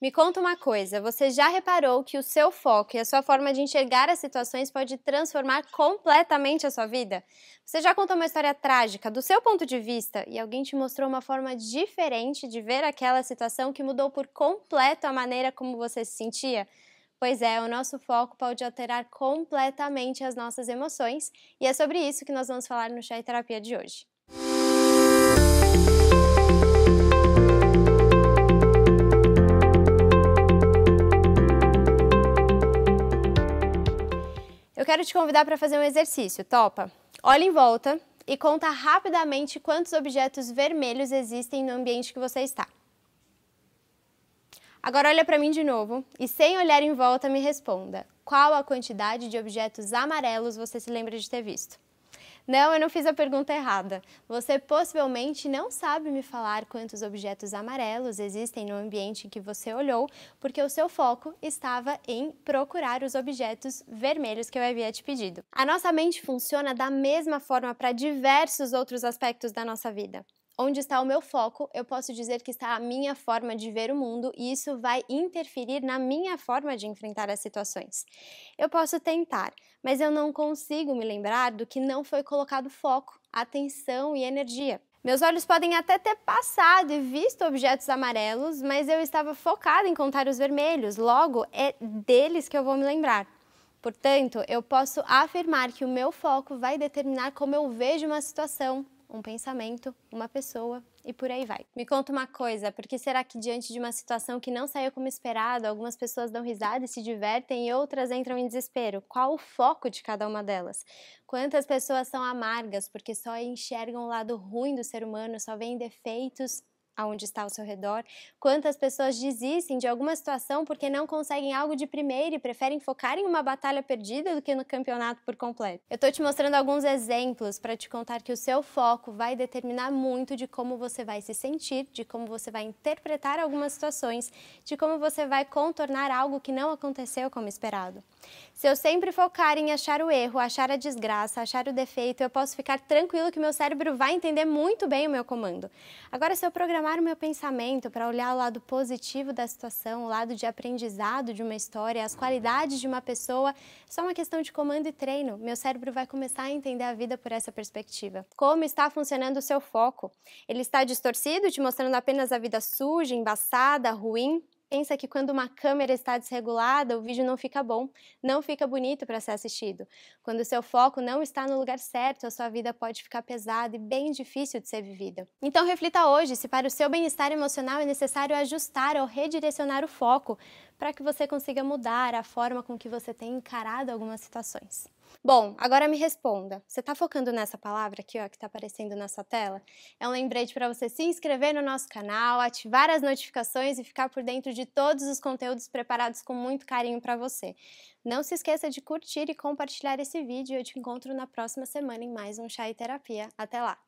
Me conta uma coisa, você já reparou que o seu foco e a sua forma de enxergar as situações pode transformar completamente a sua vida? Você já contou uma história trágica do seu ponto de vista e alguém te mostrou uma forma diferente de ver aquela situação que mudou por completo a maneira como você se sentia? Pois é, o nosso foco pode alterar completamente as nossas emoções e é sobre isso que nós vamos falar no Chá e Terapia de hoje. Eu quero te convidar para fazer um exercício, topa? Olha em volta e conta rapidamente quantos objetos vermelhos existem no ambiente que você está. Agora olha para mim de novo e sem olhar em volta me responda: qual a quantidade de objetos amarelos você se lembra de ter visto? Não, eu não fiz a pergunta errada. Você possivelmente não sabe me falar quantos objetos amarelos existem no ambiente em que você olhou, porque o seu foco estava em procurar os objetos vermelhos que eu havia te pedido. A nossa mente funciona da mesma forma para diversos outros aspectos da nossa vida. Onde está o meu foco, eu posso dizer que está a minha forma de ver o mundo e isso vai interferir na minha forma de enfrentar as situações. Eu posso tentar, mas eu não consigo me lembrar do que não foi colocado foco, atenção e energia. Meus olhos podem até ter passado e visto objetos amarelos, mas eu estava focada em contar os vermelhos, logo é deles que eu vou me lembrar. Portanto, eu posso afirmar que o meu foco vai determinar como eu vejo uma situação, um pensamento, uma pessoa e por aí vai. Me conta uma coisa, por que será que diante de uma situação que não saiu como esperado, algumas pessoas dão risada e se divertem e outras entram em desespero? Qual o foco de cada uma delas? Quantas pessoas são amargas porque só enxergam o lado ruim do ser humano, só veem defeitos aonde está ao seu redor, quantas pessoas desistem de alguma situação porque não conseguem algo de primeira e preferem focar em uma batalha perdida do que no campeonato por completo. Eu estou te mostrando alguns exemplos para te contar que o seu foco vai determinar muito de como você vai se sentir, de como você vai interpretar algumas situações, de como você vai contornar algo que não aconteceu como esperado. Se eu sempre focar em achar o erro, achar a desgraça, achar o defeito, eu posso ficar tranquilo que meu cérebro vai entender muito bem o meu comando. Agora, se eu programar programar o meu pensamento para olhar o lado positivo da situação, o lado de aprendizado de uma história, as qualidades de uma pessoa, é só uma questão de comando e treino. Meu cérebro vai começar a entender a vida por essa perspectiva. Como está funcionando o seu foco? Ele está distorcido, te mostrando apenas a vida suja, embaçada, ruim? pensa que quando uma câmera está desregulada, o vídeo não fica bom, não fica bonito para ser assistido. Quando o seu foco não está no lugar certo, a sua vida pode ficar pesada e bem difícil de ser vivida. Então reflita hoje se para o seu bem-estar emocional é necessário ajustar ou redirecionar o foco para que você consiga mudar a forma com que você tem encarado algumas situações. Bom, agora me responda. Você está focando nessa palavra aqui, ó, que está aparecendo na sua tela? É um lembrete para você se inscrever no nosso canal, ativar as notificações e ficar por dentro de todos os conteúdos preparados com muito carinho para você. Não se esqueça de curtir e compartilhar esse vídeo. Eu te encontro na próxima semana em mais um Chá e Terapia. Até lá!